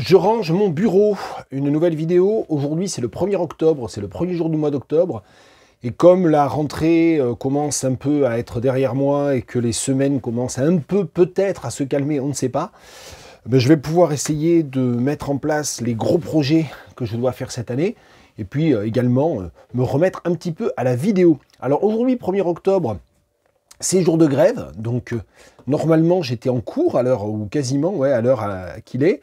Je range mon bureau, une nouvelle vidéo. Aujourd'hui, c'est le 1er octobre, c'est le premier jour du mois d'octobre. Et comme la rentrée euh, commence un peu à être derrière moi et que les semaines commencent un peu peut-être à se calmer, on ne sait pas, ben, je vais pouvoir essayer de mettre en place les gros projets que je dois faire cette année et puis euh, également euh, me remettre un petit peu à la vidéo. Alors aujourd'hui, 1er octobre, ces jours de grève, donc euh, normalement j'étais en cours à l'heure, ou quasiment ouais, à l'heure euh, qu'il est.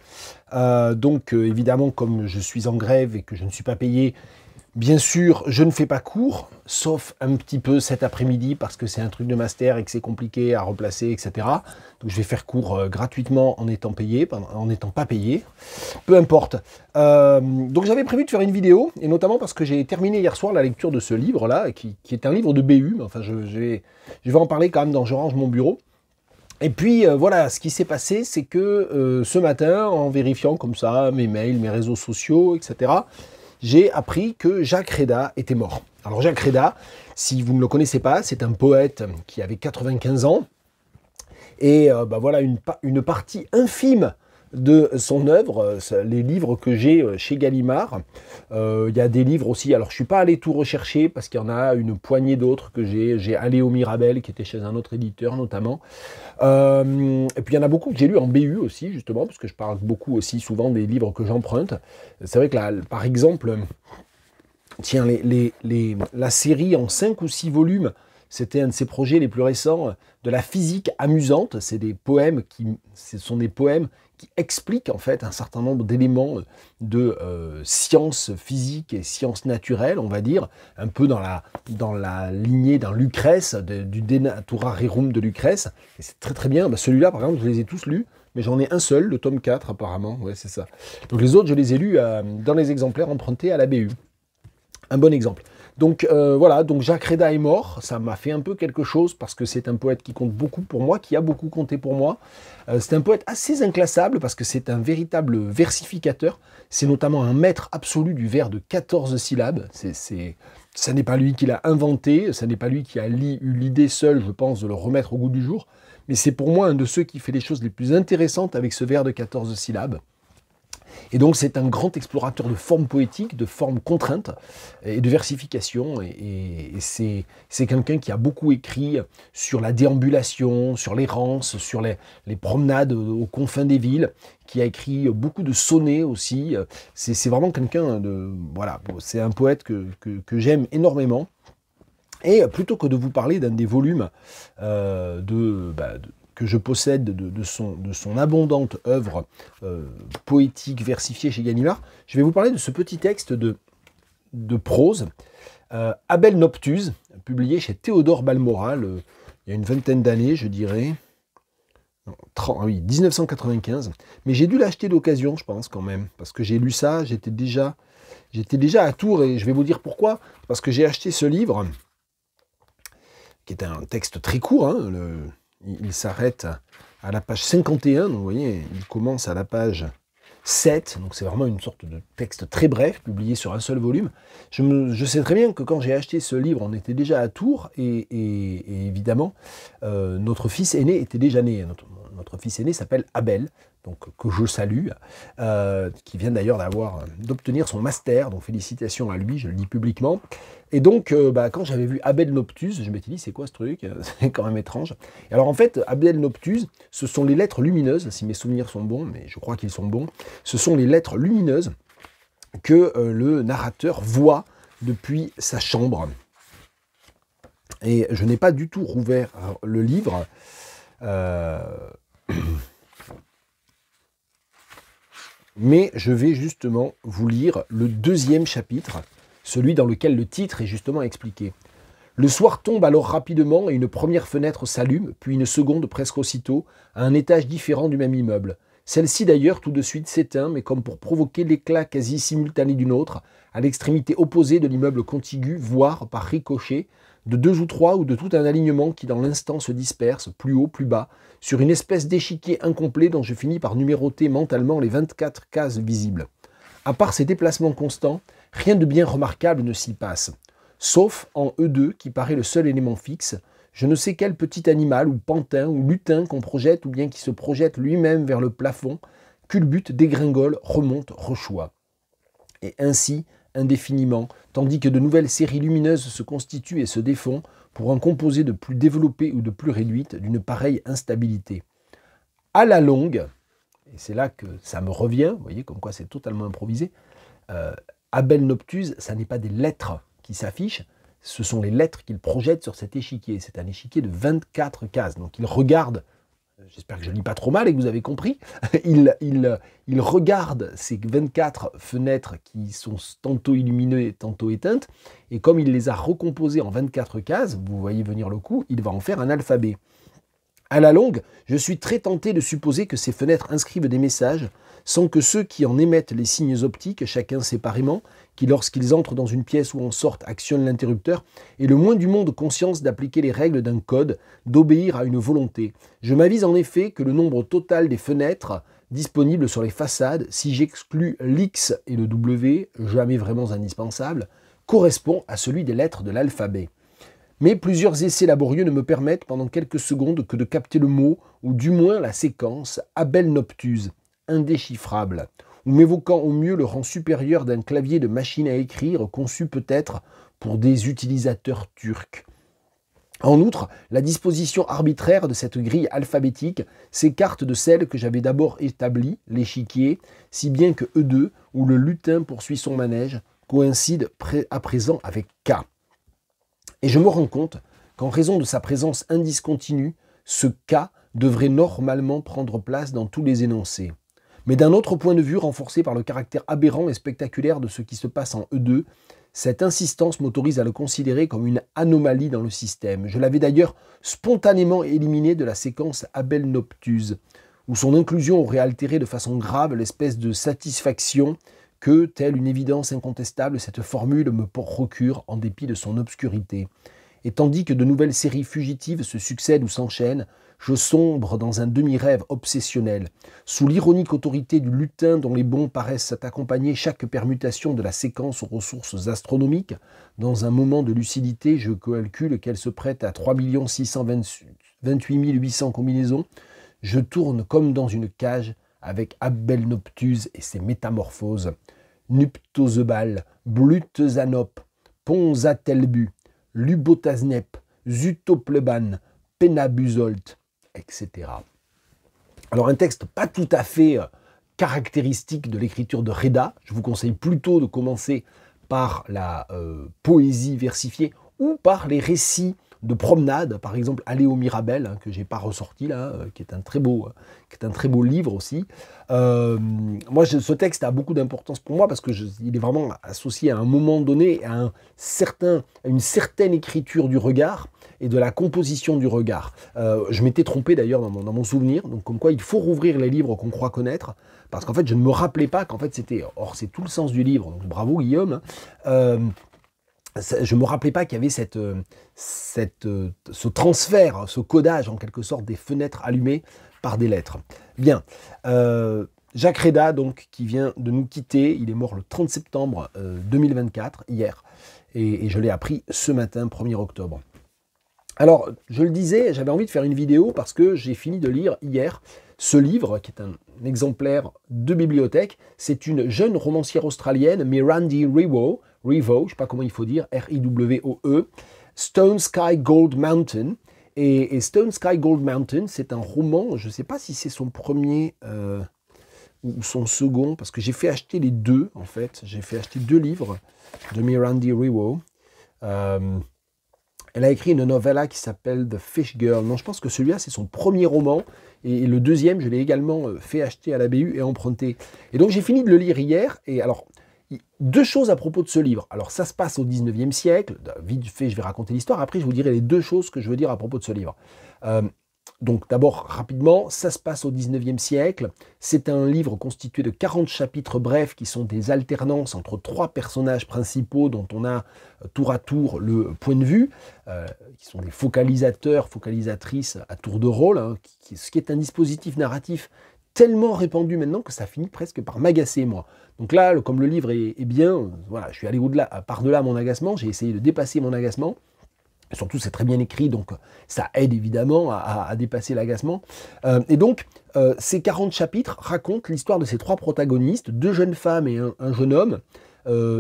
Euh, donc évidemment, comme je suis en grève et que je ne suis pas payé, Bien sûr, je ne fais pas cours, sauf un petit peu cet après-midi parce que c'est un truc de master et que c'est compliqué à replacer, etc. Donc je vais faire cours euh, gratuitement en étant payé, en n'étant pas payé, peu importe. Euh, donc j'avais prévu de faire une vidéo, et notamment parce que j'ai terminé hier soir la lecture de ce livre-là, qui, est un livre de BU, enfin je, vais, en parler quand même dans Je range mon bureau. Et puis euh, voilà, ce qui s'est passé, c'est que ce matin, en vérifiant comme ça mes mails, mes réseaux sociaux, etc., j'ai appris que Jacques Reda était mort. Alors Jacques Reda, si vous ne le connaissez pas, c'est un poète qui avait 95 ans. Et euh, bah voilà une, une partie infime de son œuvre, euh, les livres que j'ai euh, chez Gallimard. Euh, il y a des livres aussi, alors je suis pas allé tout rechercher parce qu'il y en a une poignée d'autres que j'ai. J'ai allé au Mirabel qui était chez un autre éditeur notamment. et puis il y en a beaucoup que j'ai lu en BU aussi justement parce que je parle beaucoup aussi souvent des livres que j'emprunte. C'est vrai que là, par exemple, tiens, les, la série en 5 ou 6 volumes c'était un de ses projets les plus récents de la physique amusante. C'est des poèmes qui, ce sont des poèmes qui explique en fait un certain nombre d'éléments de euh, sciences physiques et sciences naturelles, on va dire, un peu dans la, dans la lignée d'un Lucrèce, de, du Denatura Rerum de Lucrèce. Et c'est très très bien. Bah, celui-là, par exemple, je les ai tous lus, mais j'en ai un seul, le tome 4 apparemment. Ouais, c'est ça. Donc les autres, je les ai lus euh, dans les exemplaires empruntés à la BU. Un bon exemple. Donc euh, voilà, donc Jacques Reda est mort, ça m'a fait un peu quelque chose parce que c'est un poète qui compte beaucoup pour moi, qui a beaucoup compté pour moi. Euh, c'est un poète assez inclassable parce que c'est un véritable versificateur. C'est notamment un maître absolu du vers de 14 syllabes. C'est, ça n'est pas lui qui l'a inventé, ça n'est pas lui qui a eu l'idée seule, je pense, de le remettre au goût du jour. Mais c'est pour moi un de ceux qui fait les choses les plus intéressantes avec ce vers de 14 syllabes. Et donc c'est un grand explorateur de formes poétiques, de formes contraintes et de versification. Et, c'est quelqu'un qui a beaucoup écrit sur la déambulation, sur l'errance, sur les, promenades aux confins des villes, qui a écrit beaucoup de sonnets aussi. C'est vraiment quelqu'un de... Voilà, c'est un poète que, j'aime énormément. Et plutôt que de vous parler d'un des volumes euh, de, bah, de, que je possède de, son, abondante œuvre euh, poétique versifiée chez Gallimard, je vais vous parler de ce petit texte de, prose, euh, Abel Noctuse, publié chez Théodore Balmoral euh, il y a une vingtaine d'années, je dirais. Ah oui, 1995. Mais j'ai dû l'acheter d'occasion, je pense, quand même. Parce que j'ai lu ça, j'étais déjà, j'étais déjà à Tours, et je vais vous dire pourquoi. Parce que j'ai acheté ce livre, qui est un texte très court, hein, le, il s'arrête à la page 51, donc vous voyez, il commence à la page 7, donc c'est vraiment une sorte de texte très bref, publié sur un seul volume. Je, sais très bien que quand j'ai acheté ce livre, on était déjà à Tours, et, évidemment, euh, notre fils aîné était déjà né. notre fils aîné s'appelle Abel, donc que je salue, euh, qui vient d'ailleurs d'avoir euh, d'obtenir son master, donc félicitations à lui, je le dis publiquement. Et donc, euh, bah, quand j'avais vu Abel Noptus, je m'étais dit, c'est quoi ce truc C'est quand même étrange. Et alors en fait, Abel Noptus, ce sont les lettres lumineuses, si mes souvenirs sont bons, mais je crois qu'ils sont bons, ce sont les lettres lumineuses que le narrateur voit depuis sa chambre. Et je n'ai pas du tout rouvert le livre. Mais je vais justement vous lire le deuxième chapitre, celui dans lequel le titre est justement expliqué. Le soir tombe alors rapidement et une première fenêtre s'allume, puis une seconde presque aussitôt, à un étage différent du même immeuble. Celle-ci d'ailleurs tout de suite s'éteint, mais comme pour provoquer l'éclat quasi simultané d'une autre, à l'extrémité opposée de l'immeuble contigu, voire par ricochet, de deux ou trois ou de tout un alignement qui dans l'instant se disperse, plus haut, plus bas, sur une espèce d'échiquier incomplet dont je finis par numéroter mentalement les 24 cases visibles. À part ces déplacements constants, rien de bien remarquable ne s'y passe. Sauf en E2 qui paraît le seul élément fixe, je ne sais quel petit animal ou pantin ou lutin qu'on projette ou bien qui se projette lui-même vers le plafond, culbute, dégringole, remonte, rechoit. Et ainsi, indéfiniment, tandis que de nouvelles séries lumineuses se constituent et se défont pour un composer de plus développé ou de plus réduites d'une pareille instabilité. À la longue, et c'est là que ça me revient, vous voyez comme quoi c'est totalement improvisé, euh, Abel Noctuse, ça n'est pas des lettres qui s'affichent, ce sont les lettres qu'il projette sur cet échiquier. C'est un échiquier de 24 cases, donc il regarde j'espère que je ne lis pas trop mal et que vous avez compris, il, regarde ces 24 fenêtres qui sont tantôt illuminées, tantôt éteintes, et comme il les a recomposées en 24 cases, vous voyez venir le coup, il va en faire un alphabet. À la longue, je suis très tenté de supposer que ces fenêtres inscrivent des messages, sans que ceux qui en émettent les signes optiques, chacun séparément, qui, lorsqu'ils entrent dans une pièce ou en sortent, actionnent l'interrupteur, et le moins du monde conscience d'appliquer les règles d'un code, d'obéir à une volonté. Je m'avise en effet que le nombre total des fenêtres disponibles sur les façades, si j'exclus l'X et le W, jamais vraiment indispensables, correspond à celui des lettres de l'alphabet. Mais plusieurs essais laborieux ne me permettent pendant quelques secondes que de capter le mot, ou du moins la séquence, Abel Noctuse, indéchiffrable, ou m'évoquant au mieux le rang supérieur d'un clavier de machine à écrire conçu peut-être pour des utilisateurs turcs. En outre, la disposition arbitraire de cette grille alphabétique s'écarte de celle que j'avais d'abord établie, l'échiquier, si bien que E2, où le lutin poursuit son manège, coïncide à présent avec K. Et je me rends compte qu'en raison de sa présence indiscontinue, ce K devrait normalement prendre place dans tous les énoncés. Mais d'un autre point de vue, renforcé par le caractère aberrant et spectaculaire de ce qui se passe en E2, cette insistance m'autorise à le considérer comme une anomalie dans le système. Je l'avais d'ailleurs spontanément éliminé de la séquence Abel Noctuse, où son inclusion aurait altéré de façon grave l'espèce de satisfaction que, telle une évidence incontestable, cette formule me procure en dépit de son obscurité. Et tandis que de nouvelles séries fugitives se succèdent ou s'enchaînent, je sombre dans un demi-rêve obsessionnel, sous l'ironique autorité du lutin dont les bons paraissent accompagner chaque permutation de la séquence aux ressources astronomiques. Dans un moment de lucidité, je calcule qu'elle se prête à 3 628 800 combinaisons. Je tourne comme dans une cage avec Abelnoptuse et ses métamorphoses. Nuptozebal, Blutzanope, Ponzatelbu, Lubotaznep, Zutopleban, Penabuzolt, etc. Alors un texte pas tout à fait euh, caractéristique de l'écriture de Reda. Je vous conseille plutôt de commencer par la euh, poésie versifiée ou par les récits de promenade, par exemple Aller au Mirabel, hein, que j'ai pas ressorti là, euh, qui, est un très beau, euh, qui est un très beau livre aussi. Euh, moi, ce texte a beaucoup d'importance pour moi parce que il est vraiment associé à un moment donné, à, un certain, une certaine écriture du regard et de la composition du regard. je m'étais trompé d'ailleurs dans, mon, souvenir, donc comme quoi il faut rouvrir les livres qu'on croit connaître, parce qu'en fait je ne me rappelais pas qu'en fait c'était, or c'est tout le sens du livre, bravo Guillaume, hein je ne me rappelais pas qu'il y avait euh, euh, ce transfert, ce codage en quelque sorte des fenêtres allumées par des lettres. Bien. Euh, Jacques Reda, donc, qui vient de nous quitter, il est mort le 30 septembre 2024, hier, et, je l'ai appris ce matin, 1er octobre. Alors, je le disais, j'avais envie de faire une vidéo parce que j'ai fini de lire hier ce livre, qui est un exemplaire de bibliothèque. C'est une jeune romancière australienne, Mirandi Rewo, Rivo, je ne sais pas comment il faut dire, R-I-W-O-E, Stone Sky Gold Mountain. Et, Stone Sky Gold Mountain, c'est un roman, je ne sais pas si c'est son premier euh, ou son second, parce que j'ai fait acheter les deux, en fait. J'ai fait acheter deux livres de Mirandi Rivo. Euh, elle a écrit une novella qui s'appelle The Fish Girl. Non, je pense que celui-là, c'est son premier roman. Et le deuxième, je l'ai également euh, fait acheter à la BU et emprunté. Et donc, j'ai fini de le lire hier. Et alors, deux choses à propos de ce livre. Alors ça se passe au 19e siècle, vite fait je vais raconter l'histoire, après je vous dirai les deux choses que je veux dire à propos de ce livre. Euh, donc d'abord rapidement, ça se passe au 19e siècle, c'est un livre constitué de 40 chapitres brefs qui sont des alternances entre trois personnages principaux dont on a euh, tour à tour le point de vue, euh, qui sont des focalisateurs, focalisatrices à tour de rôle, hein, ce qui est un dispositif narratif tellement répandu maintenant que ça finit presque par m'agacer moi. Donc là, comme le livre est, bien, euh, voilà, je suis allé au-delà, euh, par-delà mon agacement, j'ai essayé de dépasser mon agacement. Surtout, c'est très bien écrit, donc euh, ça aide évidemment à, dépasser l'agacement. et donc, ces 40 chapitres racontent l'histoire de ces trois protagonistes, deux jeunes femmes et un, jeune homme.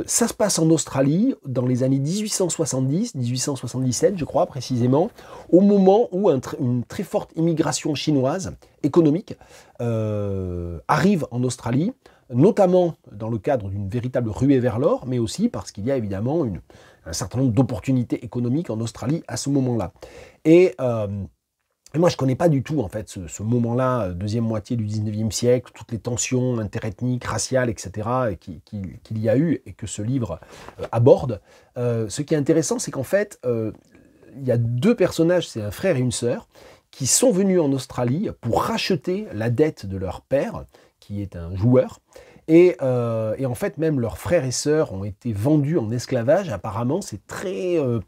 ça se passe en Australie dans les années 1870, 1877 je crois précisément, au moment où une très forte immigration chinoise économique arrive en Australie notamment dans le cadre d'une véritable ruée vers l'or, mais aussi parce qu'il y a évidemment un certain nombre d'opportunités économiques en Australie à ce moment-là. Et euh, moi, je ne connais pas du tout, en fait, ce, moment-là, euh, deuxième moitié du 19e siècle, toutes les tensions interethniques, raciales, etc., qu'il y a eu et que ce livre euh, aborde. ce qui est intéressant, c'est qu'en fait, il y a deux personnages, c'est un frère et une sœur, qui sont venus en Australie pour racheter la dette de leur père, qui est un joueur. Euh, et, en fait, même leurs frères et sœurs ont été vendus en esclavage. Apparemment, c'est très euh,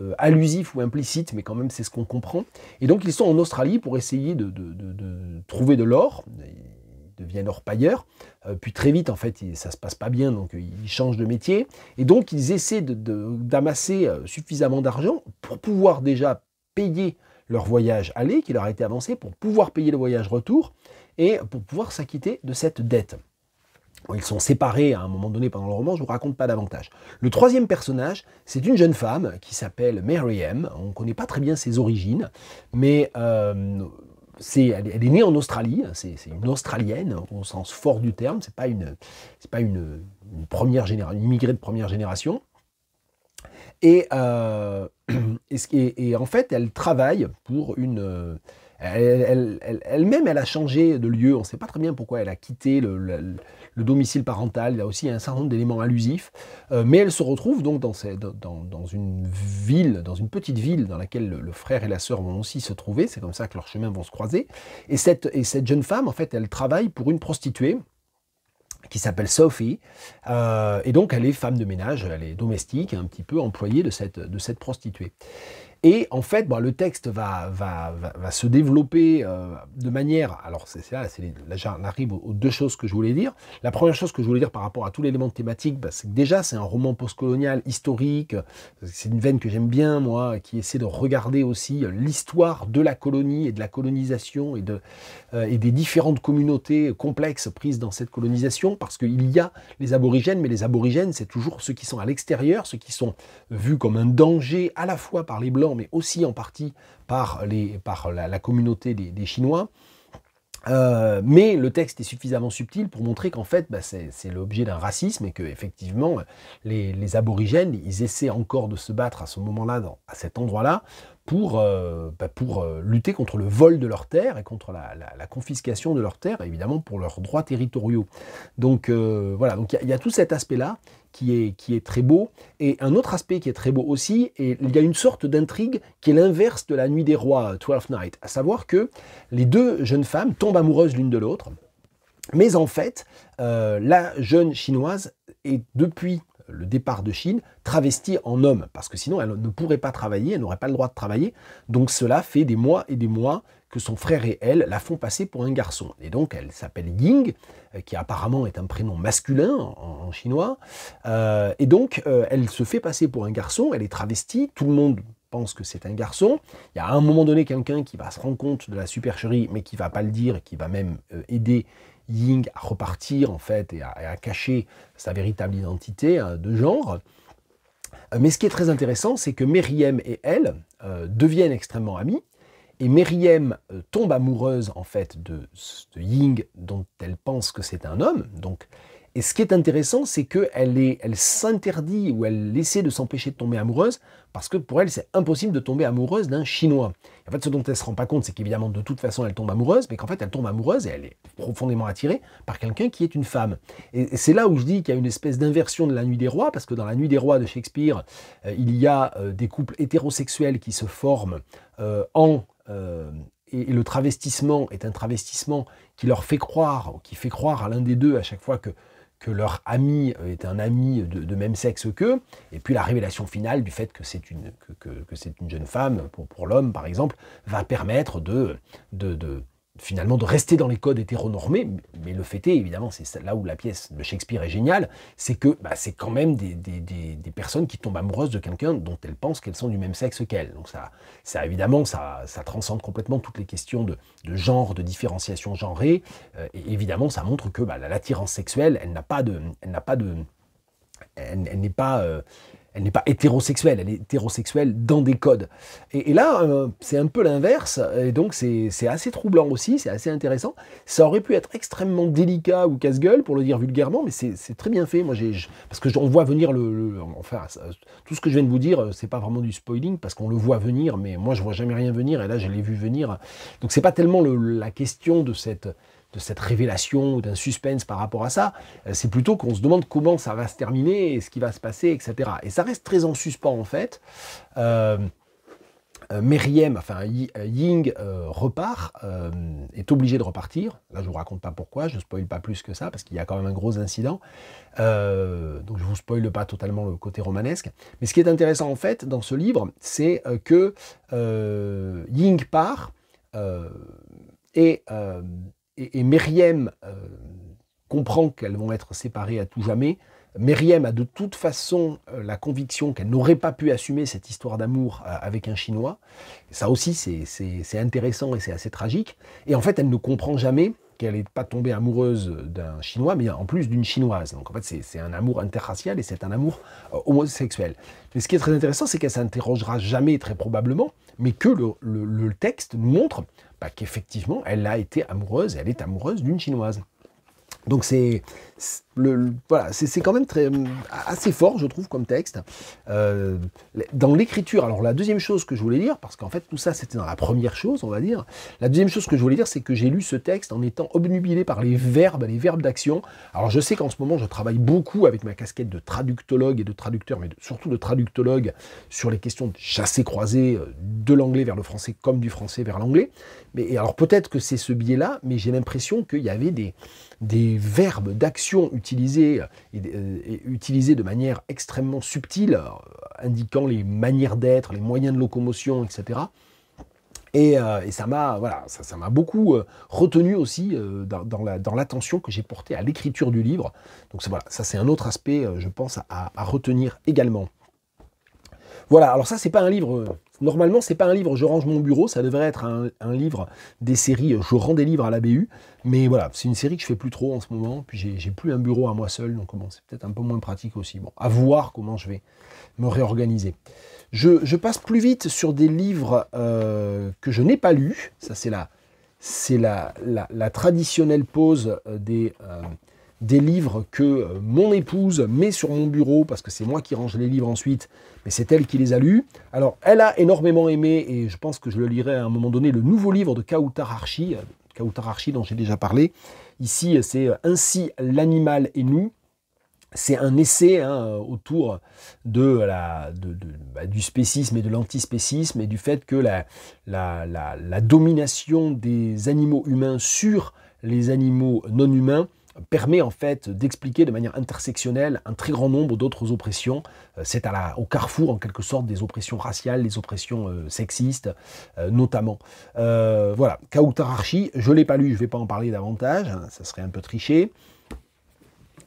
euh, allusif ou implicite, mais quand même, c'est ce qu'on comprend. Et donc, ils sont en Australie pour essayer de, trouver de l'or. Ils deviennent orpailleurs. puis très vite, en fait, ça se passe pas bien, donc ils changent de métier. Et donc, ils essaient d'amasser suffisamment d'argent pour pouvoir déjà payer leur voyage aller, qui leur a été avancé, pour pouvoir payer le voyage retour et pour pouvoir s'acquitter de cette dette. Ils sont séparés à un moment donné pendant le roman, je ne vous raconte pas davantage. Le troisième personnage, c'est une jeune femme qui s'appelle Mary M. On ne connaît pas très bien ses origines, mais euh, elle, est née en Australie, hein, c'est une Australienne au sens fort du terme, c'est pas une, pas une, première une immigrée de première génération. Et, euh, et, et, en fait, elle travaille pour une euh, elle-même, elle, a changé de lieu. On ne sait pas très bien pourquoi elle a quitté le, domicile parental. Il y a aussi un certain nombre d'éléments allusifs. Euh, mais elle se retrouve donc dans, une ville, dans une petite ville dans laquelle le, frère et la sœur vont aussi se trouver. C'est comme ça que leurs chemins vont se croiser. Et cette, jeune femme, en fait, elle travaille pour une prostituée qui s'appelle Sophie. Euh, et donc, elle est femme de ménage, elle est domestique, un petit peu employée de cette prostituée. Et en fait, bah, le texte va, va, se développer euh, de manière. Alors, c'est là, là arrive aux deux choses que je voulais dire. La première chose que je voulais dire par rapport à tout l'élément thématique, bah, c'est que déjà, c'est un roman postcolonial historique. C'est une veine que j'aime bien, moi, qui essaie de regarder aussi l'histoire de la colonie et de la colonisation et, de, euh, et des différentes communautés complexes prises dans cette colonisation, parce qu'il y a les aborigènes, mais les aborigènes, c'est toujours ceux qui sont à l'extérieur, ceux qui sont vus comme un danger à la fois par les blancs mais aussi en partie par, les, par la, communauté des, Chinois. Euh, mais le texte est suffisamment subtil pour montrer qu'en fait, bah, c'est l'objet d'un racisme et que effectivement, les, les, aborigènes, ils essaient encore de se battre à ce moment-là, à cet endroit-là, pour, euh, bah, pour euh, lutter contre le vol de leurs terres et contre la, confiscation de leurs terres, évidemment pour leurs droits territoriaux. Donc euh, voilà, donc il y, a tout cet aspect-là qui est, qui est très beau. Et un autre aspect qui est très beau aussi, et il y a une sorte d'intrigue qui est l'inverse de la nuit des rois, Twelfth Night, à savoir que les deux jeunes femmes tombent amoureuses l'une de l'autre, mais en fait, la jeune chinoise est depuis le départ de Chine travestie en homme, parce que sinon elle ne pourrait pas travailler, elle n'aurait pas le droit de travailler. Donc cela fait des mois et des mois que son frère et elle la font passer pour un garçon. Et donc elle s'appelle Ying, euh, qui apparemment est un prénom masculin en, chinois. Euh, et donc euh, elle se fait passer pour un garçon, elle est travestie, tout le monde pense que c'est un garçon. Il y a à un moment donné quelqu'un qui va se rendre compte de la supercherie, mais qui va pas le dire, qui va même aider Ying à repartir en fait et à, cacher sa véritable identité hein, de genre. Euh, mais ce qui est très intéressant, c'est que Meriem et elle euh, deviennent extrêmement amies. Et Meriem euh, tombe amoureuse en fait de, de Ying dont elle pense que c'est un homme. Donc et ce qui est intéressant, c'est qu'elle elle s'interdit ou elle essaie de s'empêcher de tomber amoureuse parce que pour elle, c'est impossible de tomber amoureuse d'un Chinois. en fait, ce dont elle ne se rend pas compte, c'est qu'évidemment, de toute façon, elle tombe amoureuse, mais qu'en fait, elle tombe amoureuse et elle est profondément attirée par quelqu'un qui est une femme. Et, c'est là où je dis qu'il y a une espèce d'inversion de la Nuit des Rois, parce que dans la Nuit des Rois de Shakespeare, euh, il y a euh, des couples hétérosexuels qui se forment euh, en et, le travestissement est un travestissement qui leur fait croire, ou qui fait croire à l'un des deux à chaque fois que que leur ami euh, est un ami de, même sexe qu'eux, et puis la révélation finale du fait que c'est une, que, que, une jeune femme, pour, pour l'homme par exemple, va permettre de, de finalement de rester dans les codes hétéronormés, mais le fait est, évidemment, c'est là où la pièce de Shakespeare est géniale, c'est que bah, c'est quand même des, personnes qui tombent amoureuses de quelqu'un dont elles pensent qu'elles sont du même sexe qu'elles. Donc ça, évidemment, ça, transcende complètement toutes les questions de, genre, de différenciation genrée, euh, et évidemment, ça montre que bah, l'attirance sexuelle, elle n'a pas de... Elle n'a pas de elle, n'est pas, euh, elle n'est pas hétérosexuelle, elle est hétérosexuelle dans des codes. Et, là, euh, c'est un peu l'inverse, et donc c'est assez troublant aussi, c'est assez intéressant. Ça aurait pu être extrêmement délicat ou casse-gueule, pour le dire vulgairement, mais c'est très bien fait. Moi, parce que on voit venir le, enfin, tout ce que je viens de vous dire, euh, c'est pas vraiment du spoiling parce qu'on le voit venir, mais moi, je vois jamais rien venir, et là, je l'ai vu venir. Donc, c'est pas tellement la question de cette de cette révélation ou d'un suspense par rapport à ça. Euh, c'est plutôt qu'on se demande comment ça va se terminer ce qui va se passer, etc. Et ça reste très en suspens en fait. Euh, euh Meriem, enfin euh, Ying repart, est obligé de repartir. Là, je vous raconte pas pourquoi, je ne spoil pas plus que ça parce qu'il y a quand même un gros incident. donc, je vous spoil pas totalement le côté romanesque. Mais ce qui est intéressant en fait dans ce livre, c'est que Ying part et et, et euh, comprend qu'elles vont être séparées à tout jamais. Myriam a de toute façon euh, la conviction qu'elle n'aurait pas pu assumer cette histoire d'amour euh, avec un Chinois. Ça aussi, c'est intéressant et c'est assez tragique. Et en fait, elle ne comprend jamais qu'elle n'est pas tombée amoureuse d'un Chinois, mais en plus d'une Chinoise. Donc en fait, c'est un amour interracial et c'est un amour homosexuel. Mais ce qui est très intéressant, c'est qu'elle s'interrogera jamais, très probablement, mais que le, texte nous texte montre qu'effectivement, elle a été amoureuse, elle est amoureuse d'une Chinoise. Donc c'est voilà, c'est quand même très, assez fort, je trouve, comme texte. Euh, dans l'écriture, alors la deuxième chose que je voulais dire, parce qu'en fait tout ça c'était dans la première chose, on va dire, la deuxième chose que je voulais dire, c'est que j'ai lu ce texte en étant obnubilé par les verbes, les verbes d'action. Alors je sais qu'en ce moment je travaille beaucoup avec ma casquette de traductologue et de traducteur, mais surtout de traductologue sur les questions de chasser-croiser euh, de l'anglais vers le français comme du français vers l'anglais. Mais alors peut-être que c'est ce biais-là, mais j'ai l'impression qu'il y avait des, des verbes d'action utilisés utilisé, euh, de manière extrêmement subtile, euh, indiquant les manières d'être, les moyens de locomotion, etc. Euh, et, ça m'a voilà, ça, m'a beaucoup retenu aussi dans, dans l'attention que j'ai portée à l'écriture du livre. Donc voilà, ça c'est un autre aspect, je pense, à retenir également. Voilà, alors ça, c'est pas un livre. Euh, normalement, c'est pas un livre Je range mon bureau, ça devrait être un, livre des séries euh, Je rends des livres à la BU. Mais voilà, c'est une série que je fais plus trop en ce moment. Puis j'ai plus un bureau à moi seul, donc bon, c'est peut-être un peu moins pratique aussi. Bon, à voir comment je vais me réorganiser. Je, passe plus vite sur des livres euh, que je n'ai pas lus. Ça, c'est la, la, la traditionnelle pause des des livres que euh, mon épouse met sur mon bureau, parce que c'est moi qui range les livres ensuite, mais c'est elle qui les a lus. Alors, elle a énormément aimé, et je pense que je le lirai à un moment donné, le nouveau livre de Kautar Archi, euh, dont j'ai déjà parlé. Ici, euh, c'est Ainsi l'animal et nous. C'est un essai hein, autour de la, de, bah, du spécisme et de l'antispécisme et du fait que la, la, domination des animaux humains sur les animaux non humains permet en fait d'expliquer de manière intersectionnelle un très grand nombre d'autres oppressions. Euh, c'est au carrefour en quelque sorte des oppressions raciales, des oppressions euh, sexistes euh, notamment. voilà, Kautararchi, je ne l'ai pas lu, je ne vais pas en parler davantage, hein, ça serait un peu tricher.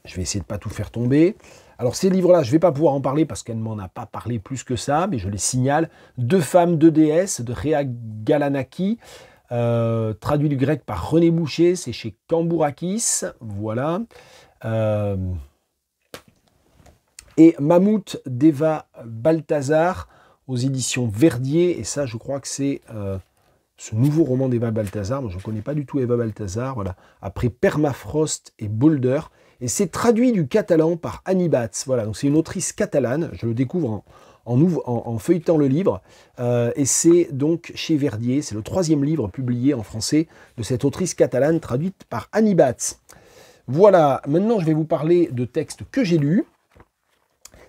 Je vais essayer de ne pas tout faire tomber. Alors ces livres-là, je ne vais pas pouvoir en parler parce qu'elle ne m'en a pas parlé plus que ça, mais je les signale. Deux femmes, deux déesses de Rhea Galanaki. Euh, traduit du grec par René Boucher, c'est chez Cambourakis, voilà. Euh, et Mammouth d'Eva Balthazar aux éditions Verdier, et ça je crois que c'est euh, ce nouveau roman d'Eva Balthazar, je ne connais pas du tout Eva Balthazar, voilà, après Permafrost et Boulder, et c'est traduit du catalan par Annie Batz, voilà, donc c'est une autrice catalane, je le découvre en, en, feuilletant le livre. Euh, et c'est donc chez Verdier, c'est le troisième livre publié en français de cette autrice catalane traduite par Annie Batz. Voilà, maintenant je vais vous parler de textes que j'ai lus.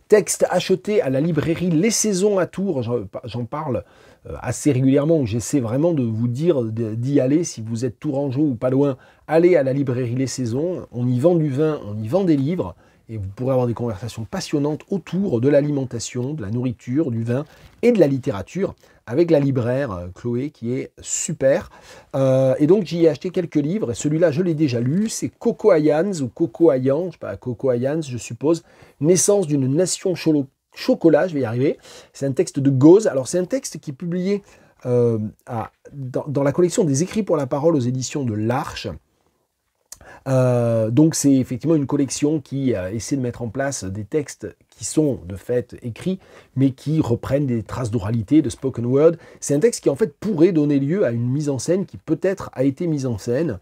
Textes achetés à la librairie Les Saisons à Tours, j'en parle euh, assez régulièrement, j'essaie vraiment de vous dire d'y aller si vous êtes tourangeau ou pas loin, allez à la librairie Les Saisons, on y vend du vin, on y vend des livres, et vous pourrez avoir des conversations passionnantes autour de l'alimentation, de la nourriture, du vin et de la littérature avec la libraire euh, Chloé qui est super. Euh, et donc j'y ai acheté quelques livres. Et Celui-là, je l'ai déjà lu. C'est Coco Ayans ou Coco je sais pas, Coco je suppose. Naissance d'une nation chocolat, je vais y arriver. C'est un texte de Gauze. Alors c'est un texte qui est publié euh, dans, la collection des écrits pour la parole aux éditions de l'Arche. Euh, donc c'est effectivement une collection qui euh, essaie de mettre en place des textes qui sont de fait écrits, mais qui reprennent des traces d'oralité, de spoken word. C'est un texte qui en fait pourrait donner lieu à une mise en scène qui peut-être a été mise en scène.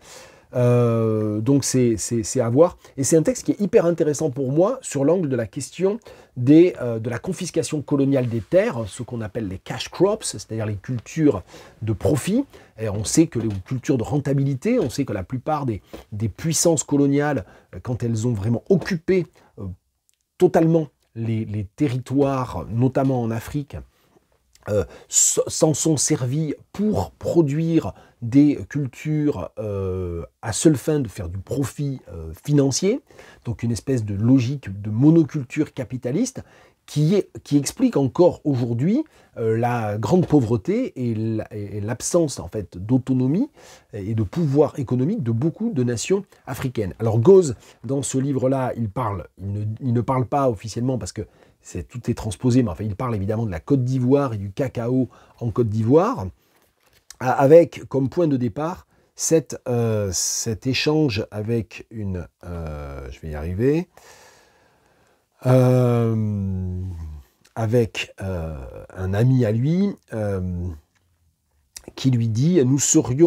Euh, donc c'est à voir. Et c'est un texte qui est hyper intéressant pour moi sur l'angle de la question des, euh, de la confiscation coloniale des terres, ce qu'on appelle les cash crops, c'est-à-dire les cultures de profit. Et on sait que les cultures de rentabilité, on sait que la plupart des, des puissances coloniales, quand elles ont vraiment occupé euh, totalement les territoires, notamment en Afrique, euh, s'en sont servis pour produire des cultures euh, à seule fin de faire du profit euh, financier, donc une espèce de logique de monoculture capitaliste qui, explique encore aujourd'hui la grande pauvreté et l'absence en fait d'autonomie et de pouvoir économique de beaucoup de nations africaines. Alors Gauze, dans ce livre-là, il ne parle pas officiellement parce que tout est transposé, mais enfin il parle évidemment de la Côte d'Ivoire et du cacao en Côte d'Ivoire, avec comme point de départ cette, euh, cet échange avec une... Euh, je vais y arriver. Euh, avec un ami à lui qui lui dit, nous serions...